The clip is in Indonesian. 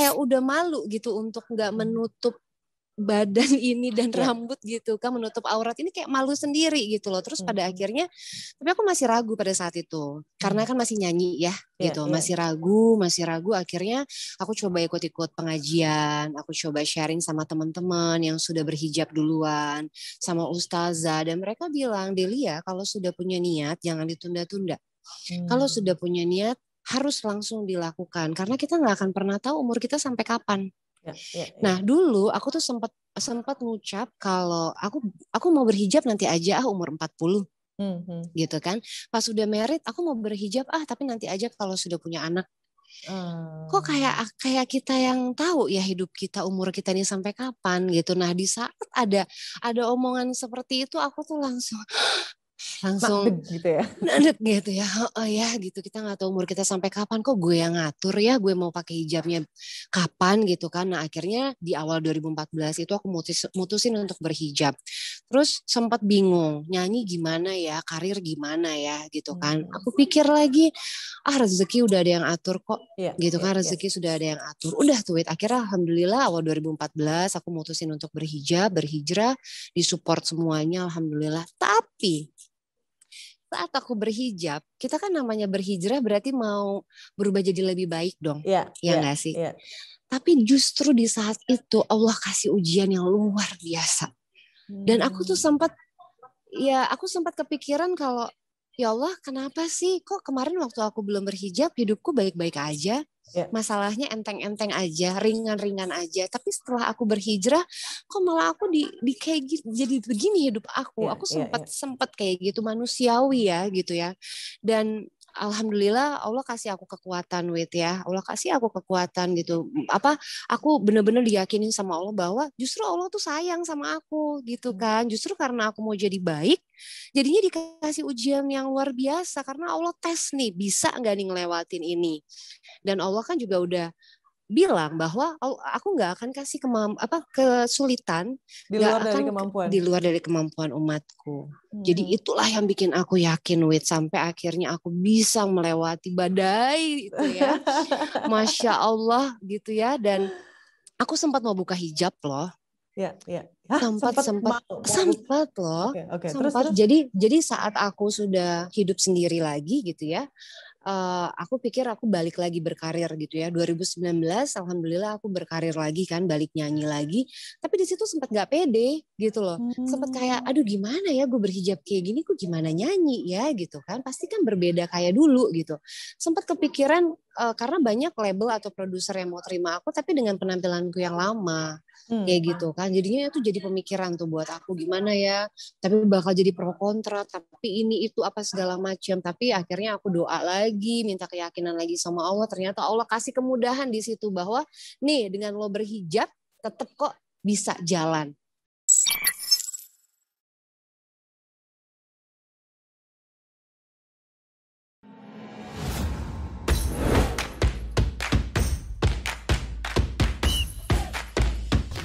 kayak udah malu gitu untuk nggak hmm. menutup badan ini dan iya. rambut gitu kan menutup aurat ini kayak malu sendiri gitu loh terus pada hmm. akhirnya tapi aku masih ragu pada saat itu karena kan masih nyanyi ya iya, gitu iya. masih ragu masih ragu akhirnya aku coba ikut-ikut pengajian aku coba sharing sama teman-teman yang sudah berhijab duluan sama ustazah dan mereka bilang Delia kalau sudah punya niat jangan ditunda-tunda Kalau hmm. sudah punya niat, harus langsung dilakukan karena kita nggak akan pernah tahu umur kita sampai kapan. Ya, ya, ya. Nah dulu aku tuh sempat sempat ngucap kalau aku aku mau berhijab nanti aja ah umur 40 hmm, hmm. gitu kan. Pas sudah merit aku mau berhijab ah tapi nanti aja kalau sudah punya anak. Hmm. Kok kayak kayak kita yang tahu ya hidup kita umur kita ini sampai kapan gitu. Nah di saat ada ada omongan seperti itu aku tuh langsung langsung gitu ya. Nakdeg gitu ya. Oh, ya gitu kita nggak tahu umur kita sampai kapan kok gue yang ngatur ya gue mau pakai hijabnya kapan gitu kan. Nah akhirnya di awal 2014 itu aku mutus, mutusin untuk berhijab. Terus sempat bingung nyanyi gimana ya, karir gimana ya gitu kan. Hmm. Aku pikir lagi ah rezeki udah ada yang atur kok. Yeah, gitu iya, kan iya. rezeki yeah. sudah ada yang atur. Udah tuh, akhirnya alhamdulillah awal 2014 aku mutusin untuk berhijab, berhijrah, disupport semuanya alhamdulillah. Tapi saat aku berhijab, kita kan namanya berhijrah berarti mau berubah jadi lebih baik dong. Iya. Yeah, ya yeah, sih? Yeah. Tapi justru di saat itu Allah kasih ujian yang luar biasa. Dan aku tuh hmm. sempat ya aku sempat kepikiran kalau ya Allah kenapa sih kok kemarin waktu aku belum berhijab hidupku baik-baik aja yeah. masalahnya enteng-enteng aja ringan-ringan aja tapi setelah aku berhijrah kok malah aku di, di kayak gitu jadi begini hidup aku yeah, aku sempat yeah, yeah. sempat kayak gitu manusiawi ya gitu ya dan alhamdulillah Allah kasih aku kekuatan wait ya Allah kasih aku kekuatan gitu apa aku bener-bener diyakinin sama Allah bahwa justru Allah tuh sayang sama aku gitu hmm. kan justru karena aku mau jadi baik jadinya dikasih ujian yang luar biasa karena Allah tes nih bisa nggak nih ngelewatin ini dan Allah kan juga udah bilang bahwa oh, aku nggak akan kasih kemamp apa kesulitan di luar dari akan, kemampuan di luar dari kemampuan umatku. Hmm. Jadi itulah yang bikin aku yakin wait sampai akhirnya aku bisa melewati badai itu ya. Masya Allah gitu ya dan aku sempat mau buka hijab loh. Ya, ya. Hah, sempat sempat mau, sempat loh. Okay, okay. Sempat. Terus, terus. Jadi jadi saat aku sudah hidup sendiri lagi gitu ya uh, aku pikir aku balik lagi berkarir gitu ya 2019 alhamdulillah aku berkarir lagi kan balik nyanyi lagi tapi di situ sempat nggak pede gitu loh hmm. sempat kayak oh. aduh gimana ya gue berhijab kayak gini gue gimana nyanyi ya gitu kan pasti kan berbeda kayak dulu gitu sempat kepikiran uh, karena banyak label atau produser yang mau terima aku tapi dengan penampilanku yang lama hmm. kayak gitu kan jadinya itu jadi pemikiran tuh buat aku gimana ya tapi bakal jadi pro kontra tapi ini itu apa segala macam tapi akhirnya aku doa lagi minta keyakinan lagi sama Allah ternyata Allah kasih kemudahan di situ bahwa nih dengan lo berhijab tetep kok bisa jalan